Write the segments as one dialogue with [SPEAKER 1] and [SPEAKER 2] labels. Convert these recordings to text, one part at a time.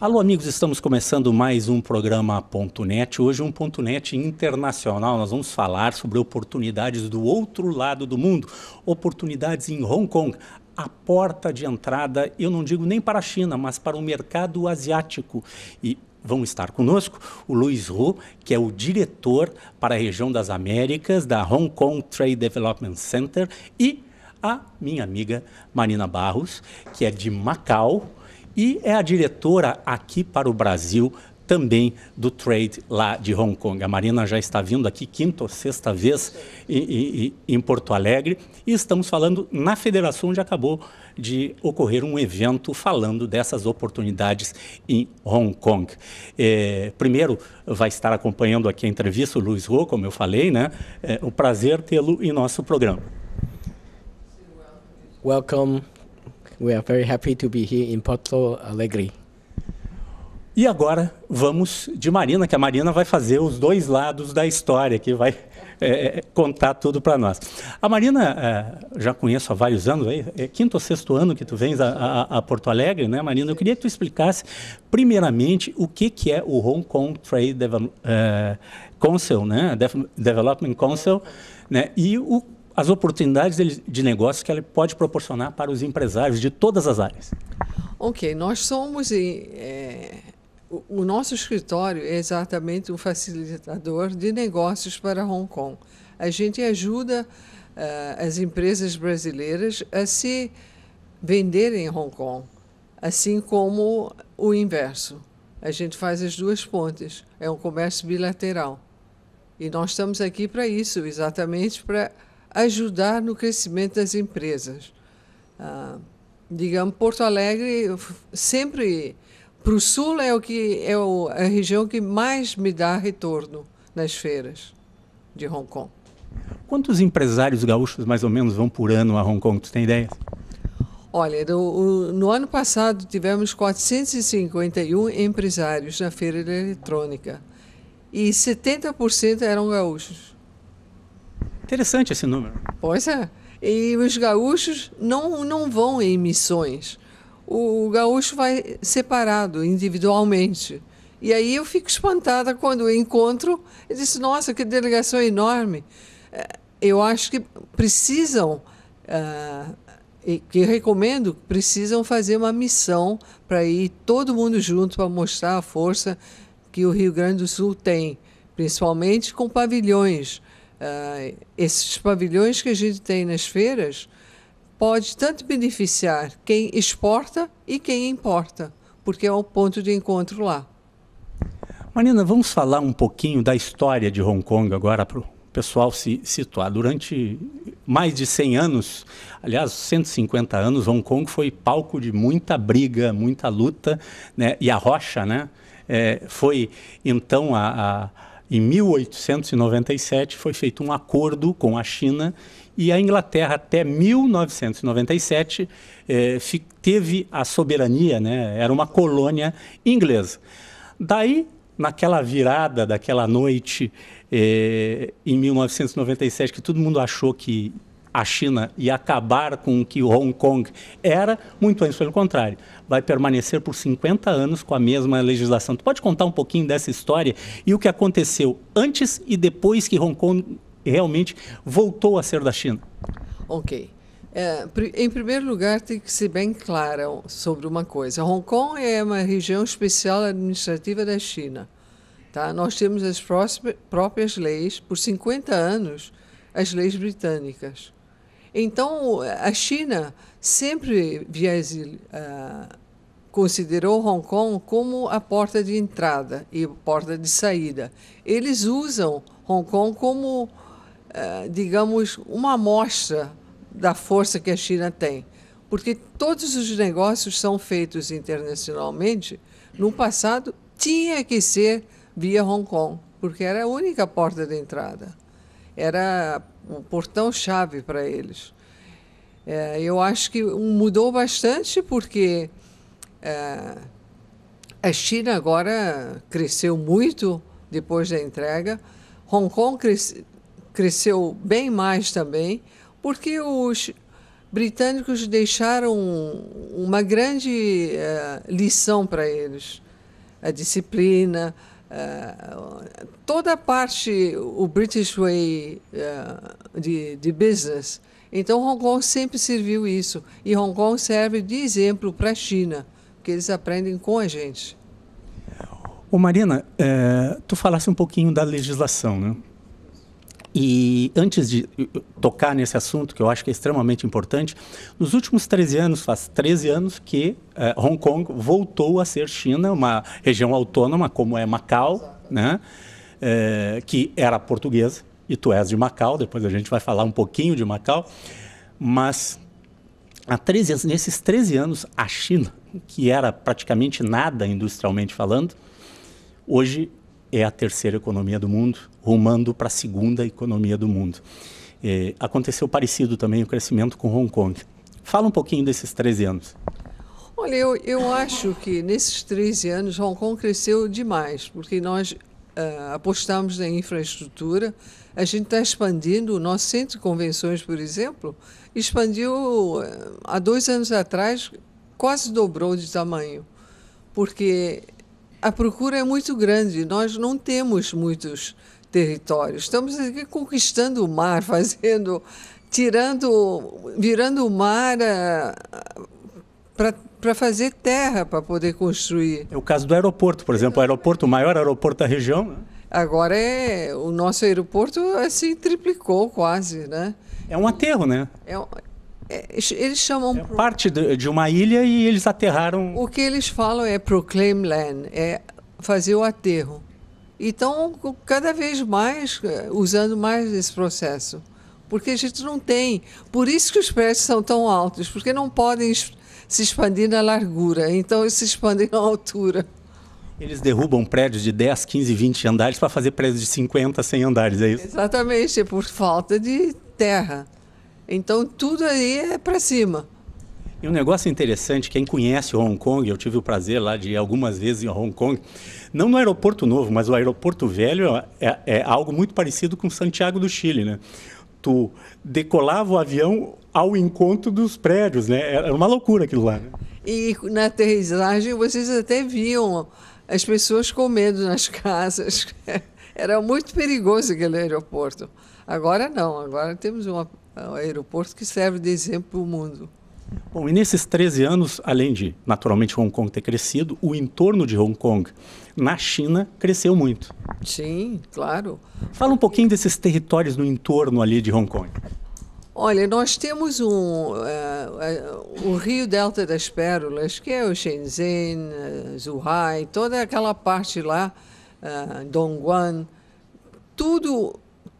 [SPEAKER 1] Alô, amigos, estamos começando mais um programa Ponto .net. Hoje um Ponto .net internacional. Nós vamos falar sobre oportunidades do outro lado do mundo, oportunidades em Hong Kong, a porta de entrada, eu não digo nem para a China, mas para o mercado asiático. E vão estar conosco o Luiz Hu, que é o diretor para a região das Américas da Hong Kong Trade Development Center e a minha amiga Marina Barros, que é de Macau, e é a diretora aqui para o Brasil também do trade lá de Hong Kong. A Marina já está vindo aqui quinta ou sexta vez em, em, em, Porto Alegre e estamos falando na federação onde acabou de ocorrer um evento falando dessas oportunidades em Hong Kong. É, primeiro, vai estar acompanhando aqui a entrevista o Luiz Rô, como eu falei, né? É um prazer tê-lo em nosso programa.
[SPEAKER 2] Welcome We are very happy to be here in Porto Alegre.
[SPEAKER 1] E agora vamos de Marina, que a Marina vai fazer os dois lados da história, que vai é, é, contar tudo para nós. A Marina, é, já conheço há vários anos, é, é, quinto ou sexto ano que tu vens a, a, a, Porto Alegre, né, Marina? Eu queria que tu explicasse, primeiramente, o que, que é o Hong Kong Trade é, Council, né? Development Council, né? E o as oportunidades de negócio que ela pode proporcionar para os empresários de todas as áreas.
[SPEAKER 2] Ok, nós somos em, eh, é, eh, o nosso escritório é exatamente um facilitador de negócios para Hong Kong. A gente ajuda uh, as empresas brasileiras a se venderem em Hong Kong, assim como o inverso. A gente faz as duas pontes, é um comércio bilateral. E nós estamos aqui para isso, exatamente para ajudar no crescimento das empresas. Ah, digamos, Porto Alegre sempre para o sul é o que é a região que mais me dá retorno nas feiras de Hong Kong.
[SPEAKER 1] Quantos empresários gaúchos mais ou menos vão por ano a Hong Kong? Tu tem ideia?
[SPEAKER 2] Olha, no, no ano passado tivemos 451 empresários na feira eletrônica e 70% eram gaúchos. Interessante esse número. Pois é. E os gaúchos não, não vão em missões. O gaúcho vai separado, individualmente. E aí eu fico espantada quando eu encontro e disse: Nossa, que delegação enorme. É, eu acho que precisam, uh, e que recomendo, precisam fazer uma missão para ir todo mundo junto para mostrar a força que o Rio Grande do Sul tem, principalmente com pavilhões uh, esses pavilhões que a gente tem nas feiras pode tanto beneficiar quem exporta e quem importa, porque é o ponto de encontro lá.
[SPEAKER 1] Marina, vamos falar um pouquinho da história de Hong Kong agora para o pessoal se situar. Durante mais de 100 anos, aliás, 150 anos, Hong Kong foi palco de muita briga, muita luta, né? e a rocha né? É, foi então a, a em 1897 foi feito um acordo com a China e a Inglaterra até 1997 eh, teve a soberania, né? era uma colônia inglesa. Daí, naquela virada daquela noite eh, em 1997, que todo mundo achou que a China e acabar com o que Hong Kong era, muito antes pelo contrário. Vai permanecer por 50 anos com a mesma legislação. Tu pode contar um pouquinho dessa história e o que aconteceu antes e depois que Hong Kong realmente voltou a ser da China?
[SPEAKER 2] Ok. É, em primeiro lugar, tem que ser bem clara sobre uma coisa. Hong Kong é uma região especial administrativa da China. Tá? Nós temos as próprias leis, por 50 anos, as leis britânicas. Então, a China sempre Biesi, uh, eh, considerou Hong Kong como a porta de entrada e porta de saída. Eles usam Hong Kong como, uh, digamos, uma amostra da força que a China tem, porque todos os negócios são feitos internacionalmente. No passado, tinha que ser via Hong Kong, porque era a única porta de entrada. Era um portão-chave para eles. É, eu acho que mudou bastante porque é, a China agora cresceu muito depois da entrega, Hong Kong cresceu bem mais também, porque os britânicos deixaram uma grande é, lição para eles a disciplina, ah, toda a parte, o British Way uh, de, de business. Então, Hong Kong sempre serviu isso. E Hong Kong serve de exemplo para a China, porque eles aprendem com a gente.
[SPEAKER 1] Ô Marina, é, tu falasse um pouquinho da legislação, né? E antes de tocar nesse assunto, que eu acho que é extremamente importante, nos últimos 13 anos, faz 13 anos que eh, Hong Kong voltou a ser China, uma região autônoma como é Macau, né? Eh, que era portuguesa, e tu és de Macau, depois a gente vai falar um pouquinho de Macau, mas há 13 anos, nesses 13 anos, a China, que era praticamente nada industrialmente falando, hoje é a terceira economia do mundo, rumando para a segunda economia do mundo. É, aconteceu parecido também o crescimento com Hong Kong. Fala um pouquinho desses 13 anos.
[SPEAKER 2] Olha, eu, eu acho que nesses 13 anos Hong Kong cresceu demais, porque nós uh, apostamos na infraestrutura, a gente está expandindo, o nosso centro de convenções, por exemplo, expandiu uh, há dois anos atrás, quase dobrou de tamanho, porque a procura é muito grande. Nós não temos muitos territórios. Estamos aqui conquistando o mar, fazendo, tirando, virando o mar eh,
[SPEAKER 1] para fazer terra para poder construir. É o caso do aeroporto, por exemplo, o aeroporto, o maior aeroporto da região. Né?
[SPEAKER 2] Agora é o nosso aeroporto assim triplicou quase, né? É um aterro, né? É, eles chamam. É
[SPEAKER 1] parte de uma ilha
[SPEAKER 2] e eles aterraram. O que eles falam é proclaim land, é fazer o aterro. Então, cada vez mais, é, usando mais esse processo. Porque a gente não tem. Por isso que os prédios são tão altos, porque não podem se expandir na largura. Então, eles se expandem na altura.
[SPEAKER 1] Eles derrubam prédios de 10, 15, 20 andares para fazer prédios de 50, 100 andares, é isso?
[SPEAKER 2] Exatamente, é por falta de terra. Então tudo aí é para cima.
[SPEAKER 1] E um negócio interessante, quem conhece Hong Kong, eu tive o prazer lá de ir algumas vezes em Hong Kong, não no aeroporto novo, mas o aeroporto velho é, é, é algo muito parecido com Santiago do Chile, né? Tu decolava o avião ao encontro dos prédios, né? Era é, é uma loucura aquilo lá. Né?
[SPEAKER 2] E na aterrissagem vocês até viam as pessoas comendo nas casas. Era muito perigoso aquele aeroporto. Agora não, agora temos uma o é aeroporto que serve de exemplo para o mundo.
[SPEAKER 1] Bom, e nesses 13 anos, além de naturalmente Hong Kong ter crescido, o entorno de Hong Kong na China cresceu muito. Sim, claro. Fala um pouquinho desses territórios no entorno ali de Hong Kong.
[SPEAKER 2] Olha, nós temos um, uh, uh, o Rio Delta das Pérolas, que é o Shenzhen, uh, Zhuhai, toda aquela parte lá, uh, Dongguan, tudo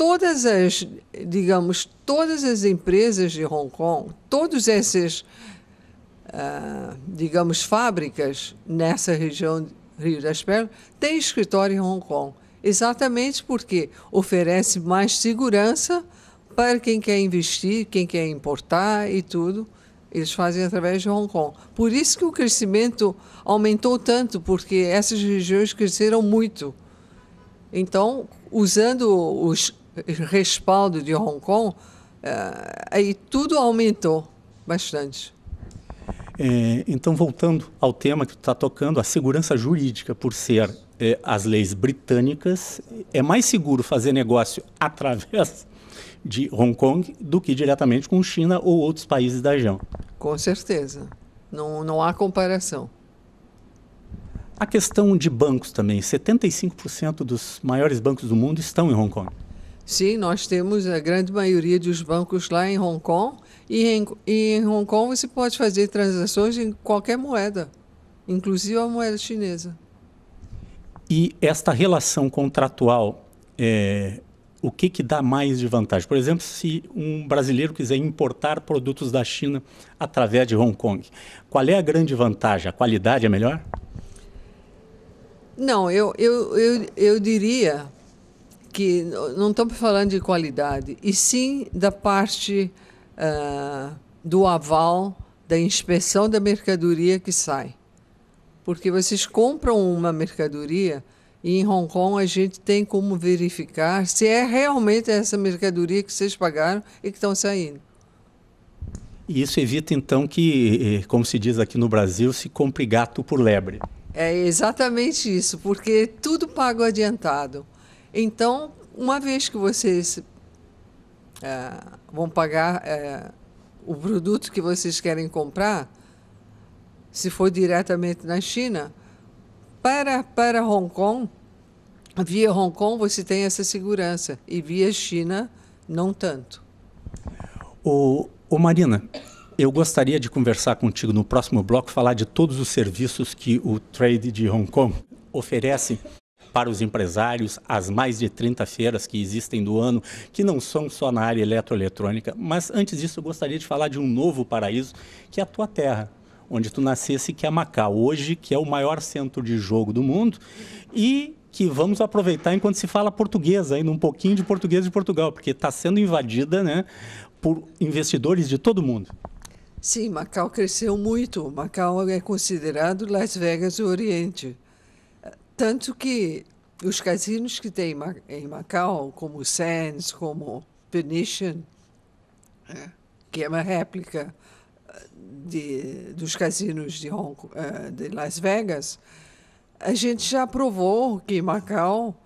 [SPEAKER 2] todas as, digamos, todas as empresas de Hong Kong, todas essas, uh, digamos, fábricas nessa região Rio das Pedras, têm escritório em Hong Kong. Exatamente porque oferece mais segurança para quem quer investir, quem quer importar e tudo. Eles fazem através de Hong Kong. Por isso que o crescimento aumentou tanto, porque essas regiões cresceram muito. Então, usando os, respaldo de Hong Kong, eh, aí tudo aumentou bastante. É, então, voltando
[SPEAKER 1] ao tema que tu está tocando, a segurança jurídica, por ser é, as leis britânicas, é mais seguro fazer negócio através de Hong Kong do que diretamente com China ou outros países da região.
[SPEAKER 2] Com certeza. Não, não há comparação.
[SPEAKER 1] A questão de bancos também. 75% dos maiores bancos do mundo estão em Hong Kong.
[SPEAKER 2] Sim, nós temos a grande maioria dos bancos lá em Hong Kong. E em, e em Hong Kong você pode fazer transações em qualquer moeda, inclusive a moeda chinesa.
[SPEAKER 1] E esta relação contratual, é, o que, que dá mais de vantagem? Por exemplo, se um brasileiro quiser importar produtos da China através de Hong Kong, qual é a grande vantagem? A qualidade é melhor?
[SPEAKER 2] Não, eu, eu, eu, eu diria que não estamos falando de qualidade, e sim da parte uh, do aval, da inspeção da mercadoria que sai. Porque vocês compram uma mercadoria e em Hong Kong a gente tem como verificar se é realmente essa mercadoria que vocês pagaram e que estão saindo.
[SPEAKER 1] E isso evita, então, que, eh, como se diz aqui no Brasil, se compre gato por lebre.
[SPEAKER 2] É exatamente isso, porque é tudo pago adiantado. Então, uma vez que vocês é, vão pagar é, o produto que vocês querem comprar, se for diretamente na China, para, para Hong Kong, via Hong Kong você tem essa segurança e via China não tanto.
[SPEAKER 1] O Marina, eu gostaria de conversar contigo no próximo bloco, falar de todos os serviços que o trade de Hong Kong oferece para os empresários, as mais de 30 feiras que existem do ano, que não são só na área eletroeletrônica. Mas antes disso, eu gostaria de falar de um novo paraíso, que é a tua terra onde tu nascesse, que é Macau, hoje que é o maior centro de jogo do mundo e que vamos aproveitar enquanto se fala português, ainda um pouquinho de português de Portugal, porque está sendo invadida né, por investidores de todo mundo.
[SPEAKER 2] Sim, Macau cresceu muito. Macau é considerado Las Vegas do Oriente. Tanto que os cassinos que tem em Macau, como Sands, como Penition, é, que é uma réplica eh, de, dos casinos de, Hong, eh, de Las Vegas, a gente já provou que em Macau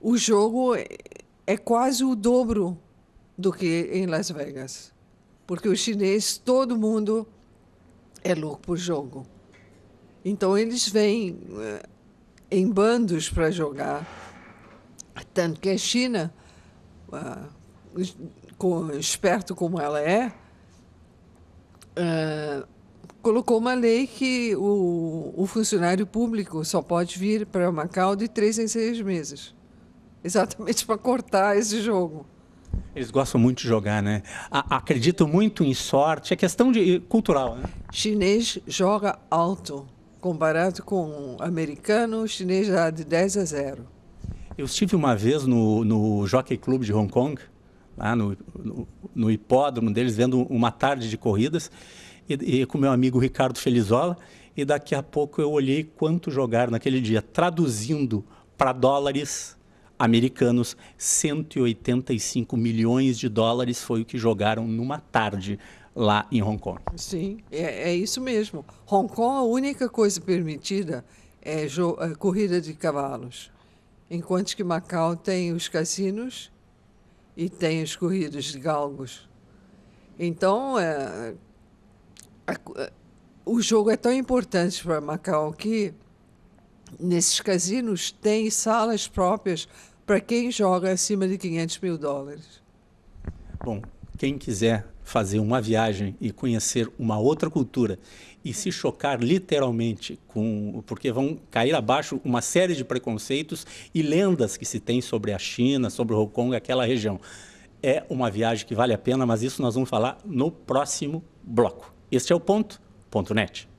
[SPEAKER 2] o jogo é, é quase o dobro do que em Las Vegas. Porque o chinês, todo mundo é louco por jogo. Então eles vêm eh, em bandos para jogar. Tanto que a China, ah, com, esperto como ela é, uh, colocou uma lei que o, o, funcionário público só pode vir para Macau de três em seis meses exatamente para cortar esse jogo.
[SPEAKER 1] Eles gostam muito de jogar, né? A, acredito muito em sorte, é questão de cultural, né?
[SPEAKER 2] Chinês joga alto. Comparado com o americano, o chinês já de 10 a 0.
[SPEAKER 1] Eu estive uma vez no, no Jockey Club de Hong Kong, lá no, no, no hipódromo deles, vendo uma tarde de corridas, e, e com meu amigo Ricardo Felizola, e daqui a pouco eu olhei quanto jogaram naquele dia, traduzindo para dólares americanos, 185 milhões de dólares foi o que jogaram numa tarde lá em Hong Kong.
[SPEAKER 2] Sim, é, é isso mesmo. Hong Kong, a única coisa permitida é, é corrida de cavalos, enquanto que Macau tem os cassinos e tem as corridas de galgos. Então, é, a, a, o jogo é tão importante para Macau que nesses casinos tem salas próprias para quem joga acima de 500 mil dólares.
[SPEAKER 1] Bom, quem quiser fazer uma viagem e conhecer uma outra cultura e se chocar literalmente com porque vão cair abaixo uma série de preconceitos e lendas que se tem sobre a China, sobre Hong Kong, aquela região. É uma viagem que vale a pena, mas isso nós vamos falar no próximo bloco. Este é o ponto, ponto net.